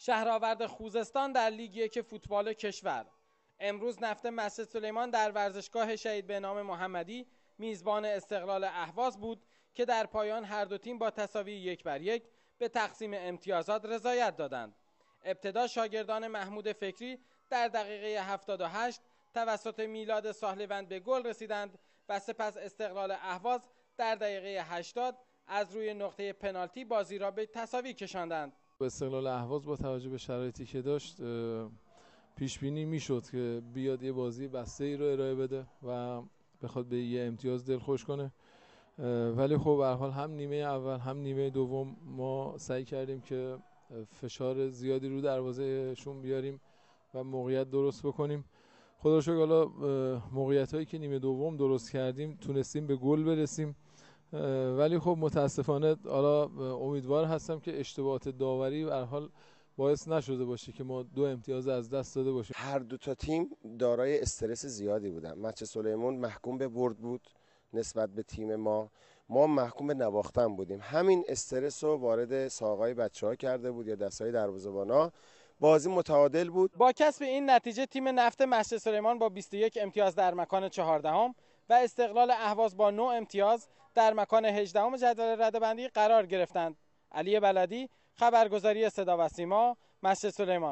شهرآورد خوزستان در لیگ یک فوتبال کشور امروز نفت مسجد سلیمان در ورزشگاه شهید به نام محمدی میزبان استقلال اهواز بود که در پایان هر دو تیم با تساوی یک بر یک به تقسیم امتیازات رضایت دادند ابتدا شاگردان محمود فکری در دقیقه 78 توسط میلاد ساحلوند به گل رسیدند و سپس استقلال اهواز در دقیقه 80 از روی نقطه پنالتی بازی را به تساوی کشاندند استقلال احواز با توجه به شرایطی که داشت پیش بینی میشد که بیاد یه بازی بسته ای رو ارائه بده و بخواد به یه امتیاز دلخوش کنه ولی خب به حال هم نیمه اول هم نیمه دوم ما سعی کردیم که فشار زیادی رو دروازهشون بیاریم و موقعیت درست بکنیم خدا حالا موقعیت هایی که نیمه دوم درست کردیم تونستیم به گل برسیم ولی خب متاسفانه حالا امیدوار هستم که اشتباهات داوری به حال باعث نشده باشه که ما دو امتیاز از دست داده باشیم هر دو تا تیم دارای استرس زیادی بودن مچ سلیمون محکوم به برد بود نسبت به تیم ما ما محکوم به نواختن بودیم همین استرس رو وارد ساقای بچه ها کرده بود یا دستای دروازه‌بان‌ها بازی متعادل بود با کسب این نتیجه تیم نفت مسجد سلیمان با 21 امتیاز در مکان چهاردهم و استقلال اهواز با 9 امتیاز در مکان 18 جدول ردبندی قرار گرفتند علی بلدی خبرگزاری صدا و سیما مسجد سلیمان